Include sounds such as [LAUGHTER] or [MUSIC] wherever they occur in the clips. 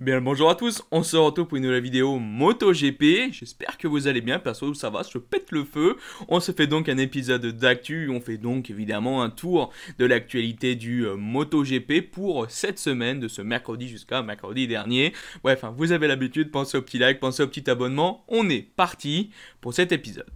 Bien bonjour à tous, on se retrouve pour une nouvelle vidéo MotoGP, j'espère que vous allez bien, perso ça va, je pète le feu, on se fait donc un épisode d'actu, on fait donc évidemment un tour de l'actualité du euh, MotoGP pour cette semaine, de ce mercredi jusqu'à mercredi dernier, bref, hein, vous avez l'habitude, pensez au petit like, pensez au petit abonnement, on est parti pour cet épisode.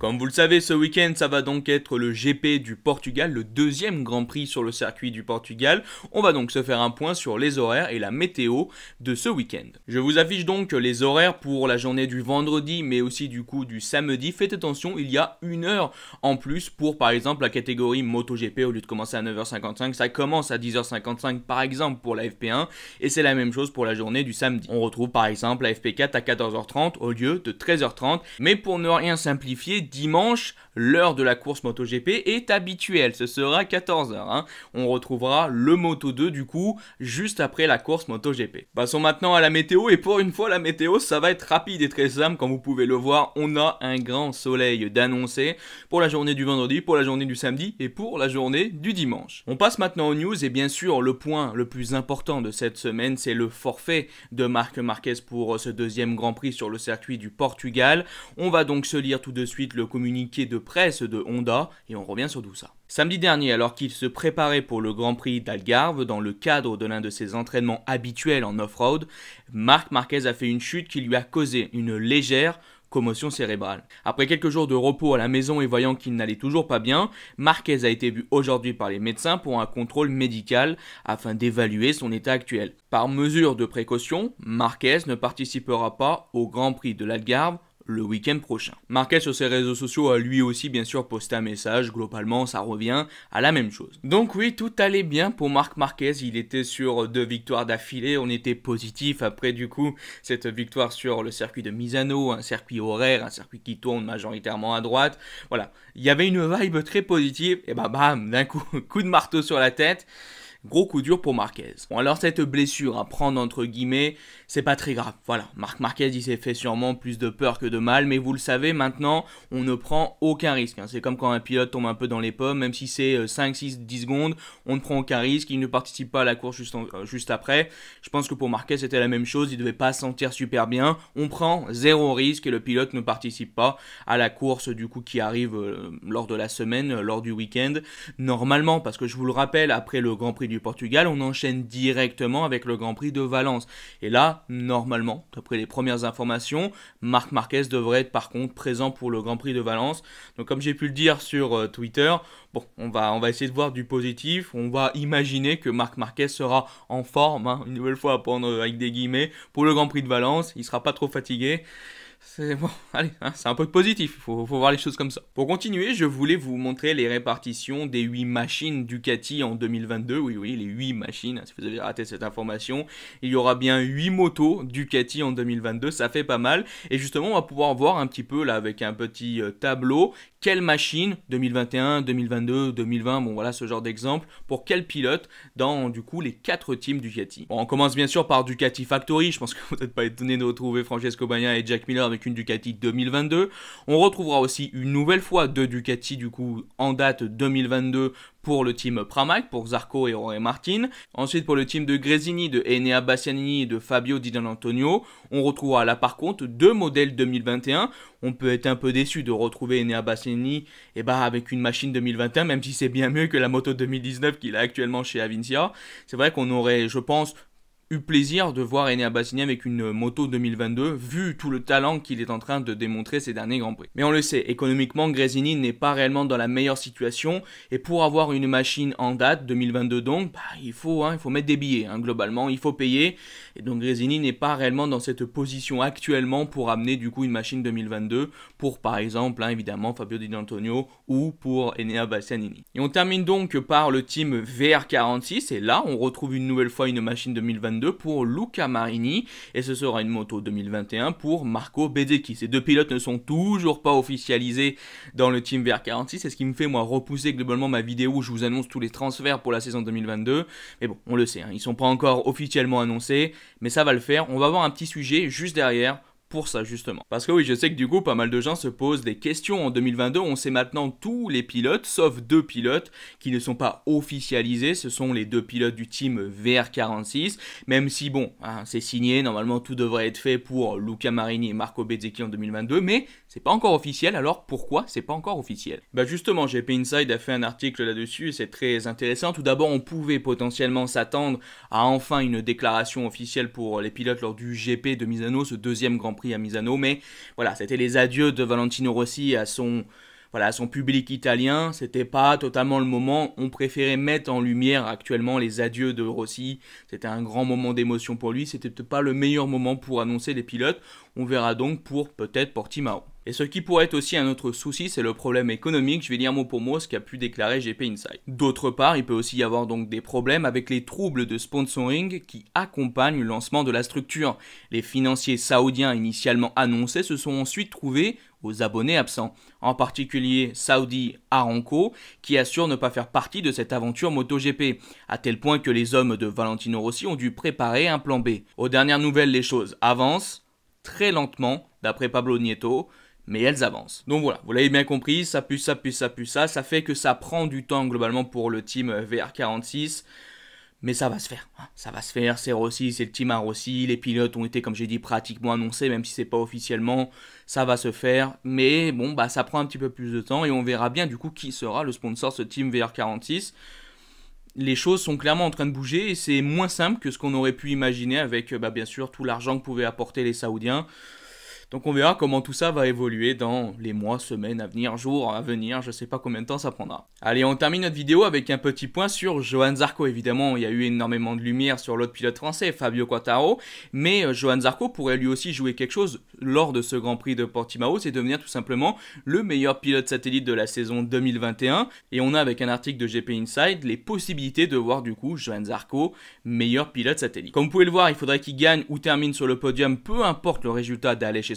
Comme vous le savez, ce week-end, ça va donc être le GP du Portugal, le deuxième Grand Prix sur le circuit du Portugal. On va donc se faire un point sur les horaires et la météo de ce week-end. Je vous affiche donc les horaires pour la journée du vendredi, mais aussi du coup du samedi. Faites attention, il y a une heure en plus pour par exemple la catégorie MotoGP. Au lieu de commencer à 9h55, ça commence à 10h55 par exemple pour la FP1, et c'est la même chose pour la journée du samedi. On retrouve par exemple la FP4 à 14h30 au lieu de 13h30, mais pour ne rien simplifier, dimanche, l'heure de la course MotoGP est habituelle, ce sera 14h. Hein. On retrouvera le Moto 2 du coup, juste après la course MotoGP. Passons maintenant à la météo, et pour une fois la météo, ça va être rapide et très simple, comme vous pouvez le voir, on a un grand soleil d'annoncer pour la journée du vendredi, pour la journée du samedi et pour la journée du dimanche. On passe maintenant aux news, et bien sûr le point le plus important de cette semaine, c'est le forfait de Marc Marquez pour euh, ce deuxième Grand Prix sur le circuit du Portugal. On va donc se lire tout de suite le le communiqué de presse de Honda et on revient sur tout ça. Samedi dernier, alors qu'il se préparait pour le Grand Prix d'Algarve dans le cadre de l'un de ses entraînements habituels en off-road, Marc Marquez a fait une chute qui lui a causé une légère commotion cérébrale. Après quelques jours de repos à la maison et voyant qu'il n'allait toujours pas bien, Marquez a été vu aujourd'hui par les médecins pour un contrôle médical afin d'évaluer son état actuel. Par mesure de précaution, Marquez ne participera pas au Grand Prix de l'Algarve le week-end prochain. Marquez sur ses réseaux sociaux a lui aussi bien sûr posté un message, globalement ça revient à la même chose. Donc oui, tout allait bien pour Marc Marquez, il était sur deux victoires d'affilée, on était positif après du coup cette victoire sur le circuit de Misano, un circuit horaire, un circuit qui tourne majoritairement à droite, voilà, il y avait une vibe très positive, et bah bam, d'un coup, [LAUGHS] coup de marteau sur la tête. Gros coup dur pour Marquez. Bon, alors cette blessure à prendre entre guillemets, c'est pas très grave. Voilà, Marc Marquez, il s'est fait sûrement plus de peur que de mal, mais vous le savez, maintenant, on ne prend aucun risque. Hein. C'est comme quand un pilote tombe un peu dans les pommes, même si c'est 5, 6, 10 secondes, on ne prend aucun risque, il ne participe pas à la course juste, euh, juste après. Je pense que pour Marquez, c'était la même chose, il devait pas se sentir super bien. On prend zéro risque et le pilote ne participe pas à la course du coup qui arrive euh, lors de la semaine, euh, lors du week-end. Normalement, parce que je vous le rappelle, après le Grand Prix du Portugal, on enchaîne directement avec le Grand Prix de Valence. Et là, normalement, d'après les premières informations, Marc Marquez devrait être par contre présent pour le Grand Prix de Valence. Donc comme j'ai pu le dire sur euh, Twitter, bon, on va, on va essayer de voir du positif, on va imaginer que Marc Marquez sera en forme, hein, une nouvelle fois à prendre euh, avec des guillemets, pour le Grand Prix de Valence, il sera pas trop fatigué. C'est bon, [LAUGHS] allez, hein, c'est un peu de positif, il faut, voir les choses comme ça. Pour continuer, je voulais vous montrer les répartitions des 8 machines Ducati en 2022. Oui, oui, les 8 machines, si vous avez raté cette information. Il y aura bien 8 motos Ducati en 2022, ça fait pas mal. Et justement, on va pouvoir voir un petit peu, là, avec un petit euh, tableau, quelle machines 2021, 2022, 2020, bon voilà, ce genre d'exemple, pour quels pilote dans, du coup, les 4 teams Ducati. Bon, on commence bien sûr par Ducati Factory, je pense que vous n'êtes pas étonné de retrouver Francesco Bagna et Jack Miller avec une Ducati 2022. On retrouvera aussi une nouvelle fois deux Ducati du coup en date 2022 pour le team Pramac, pour Zarco et Rory Martin. Ensuite, pour le team de Grésini, de Enea Bassianini et de Fabio Di Antonio, on retrouvera là par contre deux modèles 2021. On peut être un peu déçu de retrouver Enea Bassianini et eh bah, ben, avec une machine 2021, même si c'est bien mieux que la moto 2019 qu'il a actuellement chez Avincia. C'est vrai qu'on aurait, je pense, eu plaisir de voir Enea Bassini avec une moto 2022, vu tout le talent qu'il est en train de démontrer ces derniers Grands Prix. Mais on le sait, économiquement, Grésini n'est pas réellement dans la meilleure situation, et pour avoir une machine en date, 2022 donc, bah, il, faut, hein, il faut mettre des billets, hein, globalement, il faut payer, et donc Grésini n'est pas réellement dans cette position actuellement pour amener du coup une machine 2022, pour par exemple, hein, évidemment, Fabio Di Antonio ou pour Enea Bassanini. Et on termine donc par le team VR46, et là, on retrouve une nouvelle fois une machine 2022 pour Luca Marini et ce sera une moto 2021 pour Marco Bezzecchi. Ces deux pilotes ne sont toujours pas officialisés dans le Team VR46, c'est ce qui me fait moi repousser globalement ma vidéo où je vous annonce tous les transferts pour la saison 2022. Mais bon, on le sait, ils hein. ils sont pas encore officiellement annoncés, mais ça va le faire. On va avoir un petit sujet juste derrière pour ça justement. Parce que oui, je sais que du coup, pas mal de gens se posent des questions. En 2022, on sait maintenant tous les pilotes, sauf deux pilotes qui ne sont pas officialisés. Ce sont les deux pilotes du team VR46. Même si, bon, hein, c'est signé, normalement tout devrait être fait pour Luca Marini et Marco Bezzecchi en 2022, mais c'est pas encore officiel. Alors pourquoi c'est pas encore officiel Bah justement, GP Inside a fait un article là-dessus c'est très intéressant. Tout d'abord, on pouvait potentiellement s'attendre à enfin une déclaration officielle pour les pilotes lors du GP de Misano, ce deuxième Grand à Misano. Mais voilà, c'était les adieux de Valentino Rossi à son voilà, son public italien, c'était pas totalement le moment. On préférait mettre en lumière actuellement les adieux de Rossi. C'était un grand moment d'émotion pour lui. C'était peut-être pas le meilleur moment pour annoncer les pilotes. On verra donc pour peut-être Portimao. Et ce qui pourrait être aussi un autre souci, c'est le problème économique, je vais lire mot pour mot ce qu'a pu déclarer GP Insight. D'autre part, il peut aussi y avoir donc des problèmes avec les troubles de sponsoring qui accompagnent le lancement de la structure. Les financiers saoudiens initialement annoncés se sont ensuite trouvés aux abonnés absents, en particulier Saudi Aronco, qui assure ne pas faire partie de cette aventure MotoGP, à tel point que les hommes de Valentino Rossi ont dû préparer un plan B. Aux dernières nouvelles, les choses avancent, très lentement, d'après Pablo Nieto, mais elles avancent. Donc voilà, vous l'avez bien compris, ça pue, ça pue, ça pue, ça, ça fait que ça prend du temps globalement pour le team VR46. Mais ça va se faire, hein. ça va se faire, c'est Rossi, c'est le team à Rossi, les pilotes ont été comme j'ai dit pratiquement annoncés, même si c'est pas officiellement, ça va se faire, mais bon bah ça prend un petit peu plus de temps et on verra bien du coup qui sera le sponsor ce team VR46. Les choses sont clairement en train de bouger et c'est moins simple que ce qu'on aurait pu imaginer avec bah, bien sûr tout l'argent que pouvaient apporter les Saoudiens. Donc on verra comment tout ça va évoluer dans les mois, semaines à venir, jours à venir, je ne sais pas combien de temps ça prendra. Allez, on termine notre vidéo avec un petit point sur Johan Zarco. Évidemment, il y a eu énormément de lumière sur l'autre pilote français, Fabio Quattaro, mais euh, Johan Zarco pourrait lui aussi jouer quelque chose lors de ce Grand Prix de Portimao, c'est devenir tout simplement le meilleur pilote satellite de la saison 2021. Et on a avec un article de GP Inside les possibilités de voir du coup Johan Zarco meilleur pilote satellite. Comme vous pouvez le voir, il faudrait qu'il gagne ou termine sur le podium, peu importe le résultat d'aller chez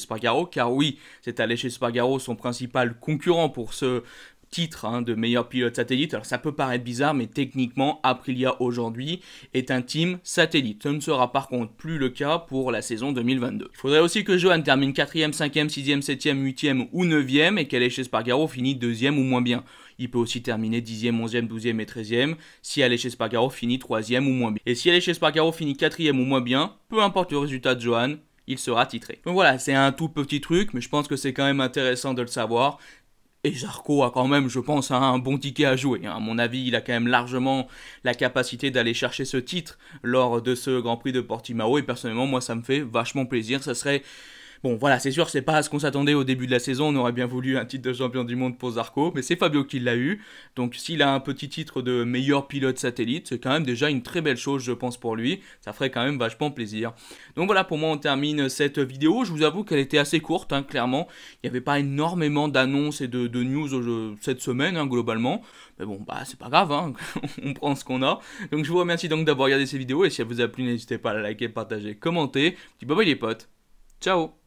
car oui, c'est allé chez Spargaro son principal concurrent pour ce titre hein, de meilleur pilote satellite. Alors ça peut paraître bizarre, mais techniquement, Aprilia aujourd'hui est un team satellite. Ce ne sera par contre plus le cas pour la saison 2022. Il faudrait aussi que Johan termine 4e, 5e, 6e, 7e, 8e ou 9e et qu'elle chez Spargaro finit 2 ou moins bien. Il peut aussi terminer 10e, 11e, 12e et 13e si elle chez Spargaro finit 3 ou moins bien. Et si elle chez Spargaro finit 4 ou moins bien, peu importe le résultat de Johan, il sera titré. Donc voilà, c'est un tout petit truc, mais je pense que c'est quand même intéressant de le savoir. Et Zarco a quand même, je pense, un bon ticket à jouer. Hein. À mon avis, il a quand même largement la capacité d'aller chercher ce titre lors de ce Grand Prix de Portimao. Et personnellement, moi, ça me fait vachement plaisir. Ça serait Bon, voilà, c'est sûr, c'est pas ce qu'on s'attendait au début de la saison. On aurait bien voulu un titre de champion du monde pour Zarco, mais c'est Fabio qui l'a eu. Donc, s'il a un petit titre de meilleur pilote satellite, c'est quand même déjà une très belle chose, je pense, pour lui. Ça ferait quand même vachement plaisir. Donc, voilà, pour moi, on termine cette vidéo. Je vous avoue qu'elle était assez courte, hein, clairement. Il n'y avait pas énormément d'annonces et de, news cette semaine, hein, globalement. Mais bon, bah, c'est pas grave, hein. [LAUGHS] on prend ce qu'on a. Donc, je vous remercie donc d'avoir regardé ces vidéos. Et si elle vous a plu, n'hésitez pas à la liker, partager, commenter. Petit bye bye les potes. Ciao